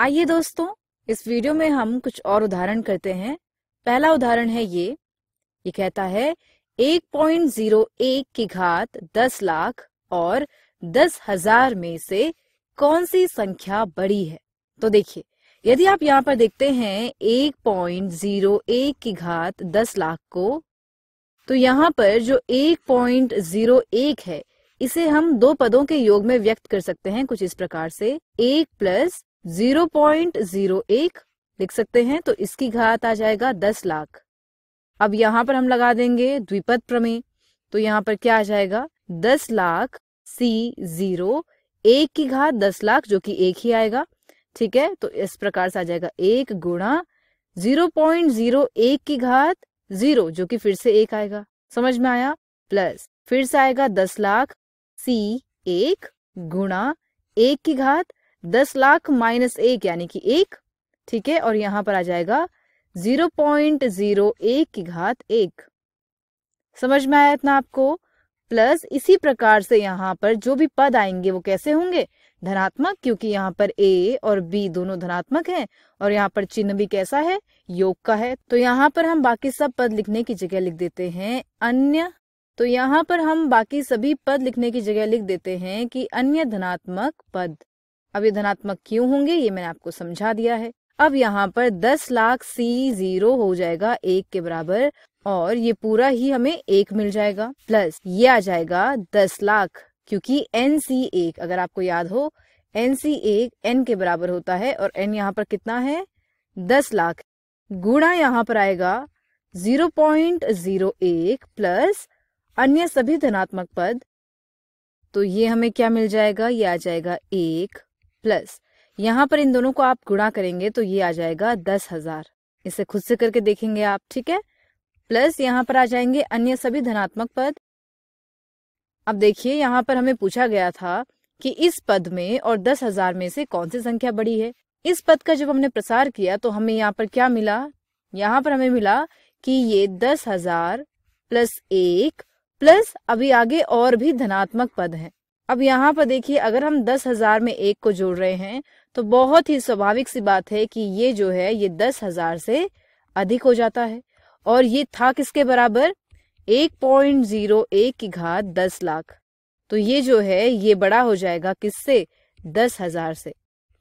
आइए दोस्तों इस वीडियो में हम कुछ और उदाहरण करते हैं पहला उदाहरण है ये ये कहता है एक पॉइंट जीरो एक की घात दस लाख और दस हजार में से कौन सी संख्या बड़ी है तो देखिए यदि आप यहाँ पर देखते हैं एक पॉइंट जीरो एक की घात दस लाख को तो यहाँ पर जो एक पॉइंट जीरो एक है इसे हम दो पदों के योग में व्यक्त कर सकते हैं कुछ इस प्रकार से एक प्लस जीरो पॉइंट जीरो एक लिख सकते हैं तो इसकी घात आ जाएगा दस लाख अब यहाँ पर हम लगा देंगे द्विपद प्रमेय तो यहाँ पर क्या आ जाएगा दस लाख सी जीरो एक की घात दस लाख जो कि एक ही आएगा ठीक है तो इस प्रकार से आ जाएगा एक गुणा जीरो पॉइंट जीरो एक की घात जीरो जो कि फिर से एक आएगा समझ में आया प्लस फिर से आएगा दस लाख सी एक गुणा एक की घात दस लाख माइनस एक यानी कि एक ठीक है और यहां पर आ जाएगा जीरो पॉइंट जीरो एक की घात एक समझ में आया इतना आपको प्लस इसी प्रकार से यहाँ पर जो भी पद आएंगे वो कैसे होंगे धनात्मक क्योंकि यहाँ पर ए और बी दोनों धनात्मक हैं और यहाँ पर चिन्ह भी कैसा है योग का है तो यहाँ पर हम बाकी सब पद लिखने की जगह लिख देते हैं अन्य तो यहाँ पर हम बाकी सभी पद लिखने की जगह लिख देते हैं कि अन्य धनात्मक पद अब ये धनात्मक क्यों होंगे ये मैंने आपको समझा दिया है अब यहाँ पर दस लाख सी जीरो हो जाएगा एक के बराबर और ये पूरा ही हमें एक मिल जाएगा प्लस ये आ जाएगा दस लाख क्योंकि एन सी एक अगर आपको याद हो एन सी एक एन के बराबर होता है और एन यहाँ पर कितना है दस लाख गुणा यहाँ पर आएगा जीरो पॉइंट जीरो एक प्लस अन्य सभी धनात्मक पद तो ये हमें क्या मिल जाएगा ये आ जाएगा एक प्लस यहाँ पर इन दोनों को आप गुणा करेंगे तो ये आ जाएगा दस हजार इसे खुद से करके देखेंगे आप ठीक है प्लस यहाँ पर आ जाएंगे अन्य सभी धनात्मक पद अब देखिए यहाँ पर हमें पूछा गया था कि इस पद में और दस हजार में से कौन सी संख्या बड़ी है इस पद का जब हमने प्रसार किया तो हमें यहाँ पर क्या मिला यहाँ पर हमें मिला कि ये दस हजार प्लस एक प्लस अभी आगे और भी धनात्मक पद हैं अब यहाँ पर देखिए अगर हम दस हजार में एक को जोड़ रहे हैं तो बहुत ही स्वाभाविक सी बात है कि ये जो है ये दस हजार से अधिक हो जाता है और ये था किसके बराबर एक पॉइंट जीरो एक की घात दस लाख तो ये जो है ये बड़ा हो जाएगा किससे दस हजार से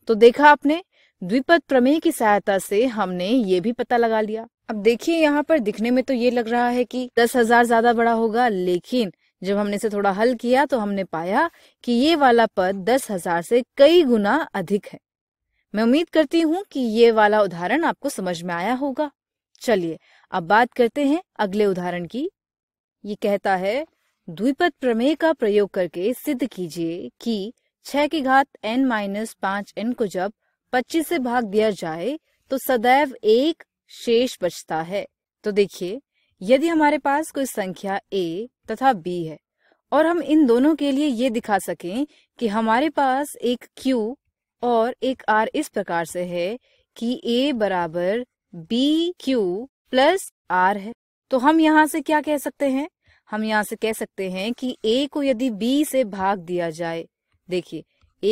तो देखा आपने द्विपद प्रमेय की सहायता से हमने ये भी पता लगा लिया अब देखिए यहाँ पर दिखने में तो ये लग रहा है कि दस हजार ज्यादा बड़ा होगा लेकिन जब हमने इसे थोड़ा हल किया तो हमने पाया कि ये वाला पद दस हजार से कई गुना अधिक है मैं उम्मीद करती हूँ कि ये वाला उदाहरण आपको समझ में आया होगा चलिए अब बात करते हैं अगले उदाहरण की ये कहता है द्विपद प्रमेय का प्रयोग करके सिद्ध कीजिए कि छह की घात एन माइनस पांच एन को जब पच्चीस से भाग दिया जाए तो सदैव एक शेष बचता है तो देखिए यदि हमारे पास कोई संख्या ए तथा बी है और हम इन दोनों के लिए ये दिखा सकें कि हमारे पास एक क्यू और एक आर इस प्रकार से है कि ए बराबर बी क्यू प्लस आर है तो हम यहाँ से क्या कह सकते हैं हम यहाँ से कह सकते हैं कि ए को यदि बी से भाग दिया जाए देखिए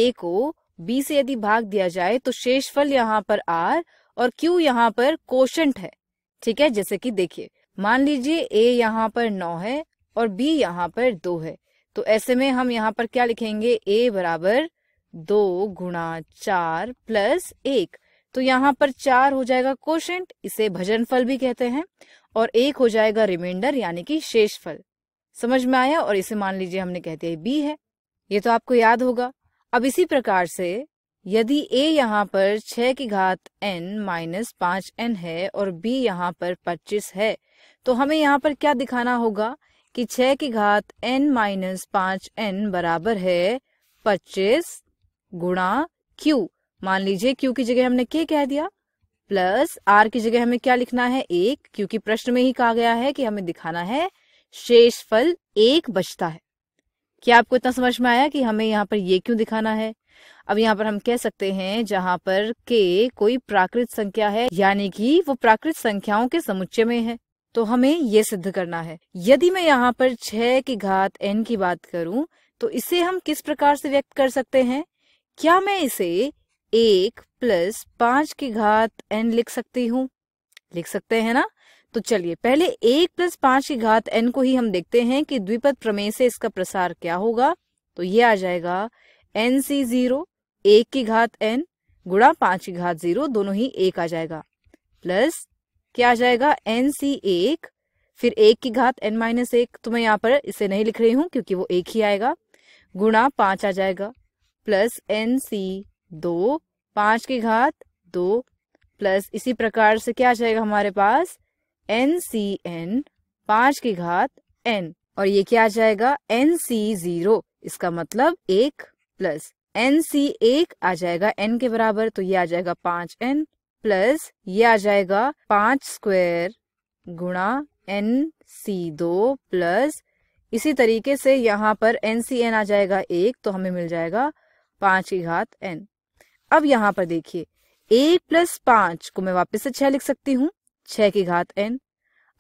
ए को बी से यदि भाग दिया जाए तो शेषफल यहाँ पर आर और क्यू यहाँ पर कोशंट है ठीक है जैसे कि देखिए मान लीजिए ए यहाँ पर नौ है और बी यहाँ पर दो है तो ऐसे में हम यहाँ पर क्या लिखेंगे ए बराबर दो गुणा चार प्लस एक तो यहाँ पर चार हो जाएगा क्वेश्चन इसे भजन फल भी कहते हैं और एक हो जाएगा रिमाइंडर यानी कि शेष फल समझ में आया और इसे मान लीजिए हमने कहते हैं बी है ये तो आपको याद होगा अब इसी प्रकार से यदि ए यहाँ पर छह की घात एन माइनस पांच एन है और बी यहाँ पर पच्चीस है तो हमें यहाँ पर क्या दिखाना होगा कि छह की घात एन माइनस पांच एन बराबर है पच्चीस गुणा क्यू मान लीजिए क्यू की जगह हमने के कह दिया प्लस आर की जगह हमें क्या लिखना है एक क्योंकि प्रश्न में ही कहा गया है कि हमें दिखाना है शेष फल एक बचता है क्या आपको इतना समझ में आया कि हमें यहाँ पर ये क्यों दिखाना है अब यहाँ पर हम कह सकते हैं जहां पर के कोई प्राकृत संख्या है यानी कि वो प्राकृत संख्याओं के समुच्चय में है तो हमें ये सिद्ध करना है यदि मैं यहाँ पर छह की घात एन की बात करूं तो इसे हम किस प्रकार से व्यक्त कर सकते हैं क्या मैं इसे एक प्लस पांच की घात एन लिख सकती हूँ लिख सकते हैं ना तो चलिए पहले एक प्लस पांच की घात एन को ही हम देखते हैं कि द्विपद प्रमेय से इसका प्रसार क्या होगा तो ये आ जाएगा एन सी जीरो एक की घात एन गुणा पांच की घात जीरो दोनों ही एक आ जाएगा प्लस क्या आ जाएगा एन सी एक फिर एक की घात एन माइनस एक तो मैं यहाँ पर इसे नहीं लिख रही हूँ क्योंकि वो एक ही आएगा गुणा पांच आ जाएगा प्लस एन सी दो पांच की घात दो प्लस इसी प्रकार से क्या आ जाएगा हमारे पास एन सी एन पांच की घात एन और ये क्या आ जाएगा एन सी जीरो इसका मतलब एक प्लस एन सी एक आ जाएगा एन के बराबर तो ये आ जाएगा पांच एन प्लस ये आ जाएगा पांच स्क्वेयर गुणा एन सी दो प्लस इसी तरीके से यहाँ पर एन सी एन आ जाएगा एक तो हमें मिल जाएगा पांच की घात एन अब यहाँ पर देखिए एक प्लस पांच को मैं वापस से छह लिख सकती हूँ छह की घात एन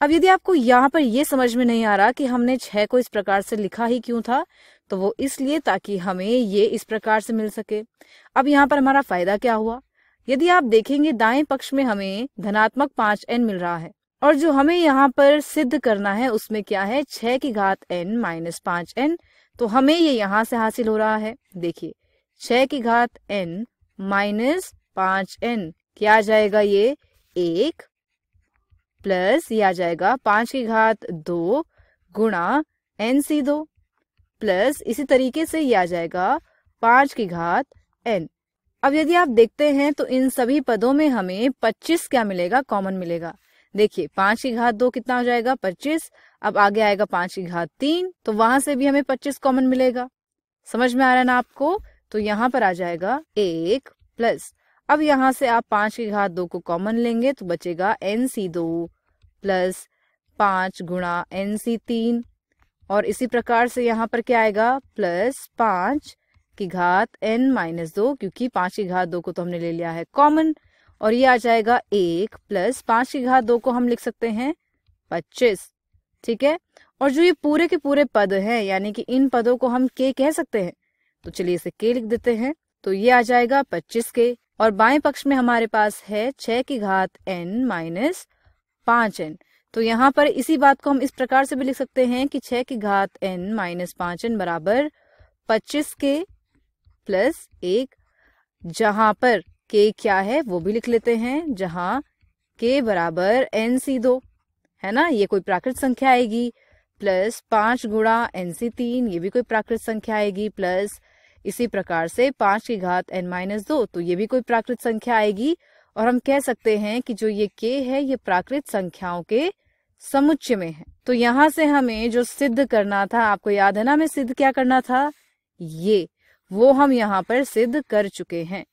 अब यदि आपको यहाँ पर यह समझ में नहीं आ रहा कि हमने छह को इस प्रकार से लिखा ही क्यों था तो वो इसलिए ताकि हमें ये इस प्रकार से मिल सके अब यहाँ पर हमारा फायदा क्या हुआ यदि आप देखेंगे दाएं पक्ष में हमें धनात्मक पांच एन मिल रहा है और जो हमें यहाँ पर सिद्ध करना है उसमें क्या है छह की घात एन माइनस पांच एन तो हमें ये यहाँ से हासिल हो रहा है देखिए छह की घात एन माइनस पांच एन क्या आ जाएगा ये एक प्लस ये आ जाएगा पांच की घात दो गुणा एन सी दो प्लस इसी तरीके से ये आ जाएगा पांच की घात एन अब यदि आप देखते हैं तो इन सभी पदों में हमें 25 क्या मिलेगा कॉमन मिलेगा देखिए पांच की घात दो कितना हो जाएगा 25 अब आगे आएगा पांच की घात तीन तो वहां से भी हमें 25 कॉमन मिलेगा समझ में आ रहा है ना आपको तो यहाँ पर आ जाएगा एक प्लस अब यहाँ से आप पांच की घात दो को कॉमन लेंगे तो बचेगा एन सी दो प्लस पांच गुणा एन सी तीन और इसी प्रकार से यहाँ पर क्या आएगा प्लस पांच की घात एन माइनस दो क्योंकि पांच की घात दो को तो हमने ले लिया है कॉमन और ये आ जाएगा एक प्लस पांच की घात दो को हम लिख सकते हैं पच्चीस ठीक है और जो ये पूरे के पूरे पद हैं यानी कि इन पदों को हम के कह सकते हैं तो चलिए इसे के लिख देते हैं तो ये आ जाएगा पच्चीस के और बाएं पक्ष में हमारे पास है छह की घात एन माइनस पांच एन तो यहाँ पर इसी बात को हम इस प्रकार से भी लिख सकते हैं कि छह की घात एन माइनस पांच एन बराबर पच्चीस के प्लस एक जहां पर के क्या है वो भी लिख लेते हैं जहां के बराबर एन सी दो है ना ये कोई प्राकृत संख्या आएगी प्लस पांच गुणा एन सी तीन ये भी कोई प्राकृत संख्या आएगी प्लस इसी प्रकार से पांच की घात एन माइनस दो तो ये भी कोई प्राकृत संख्या आएगी और हम कह सकते हैं कि जो ये के है ये प्राकृत संख्याओं के समुच्चय में है तो यहां से हमें जो सिद्ध करना था आपको याद है ना हमें सिद्ध क्या करना था ये वो हम यहाँ पर सिद्ध कर चुके हैं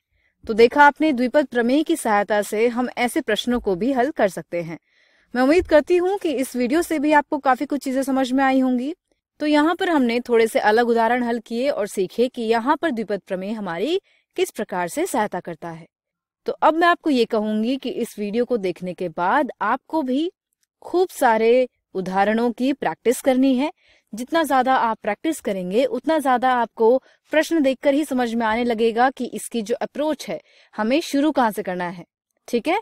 तो देखा आपने द्विपद प्रमेय की सहायता से हम ऐसे प्रश्नों को भी हल कर सकते हैं मैं उम्मीद करती हूँ कि इस वीडियो से भी आपको काफी कुछ चीजें समझ में आई होंगी तो यहाँ पर हमने थोड़े से अलग उदाहरण हल किए और सीखे कि यहाँ पर द्विपद प्रमेय हमारी किस प्रकार से सहायता करता है तो अब मैं आपको ये कहूंगी कि इस वीडियो को देखने के बाद आपको भी खूब सारे उदाहरणों की प्रैक्टिस करनी है जितना ज्यादा आप प्रैक्टिस करेंगे उतना ज्यादा आपको प्रश्न देखकर ही समझ में आने लगेगा कि इसकी जो अप्रोच है हमें शुरू कहाँ से करना है ठीक है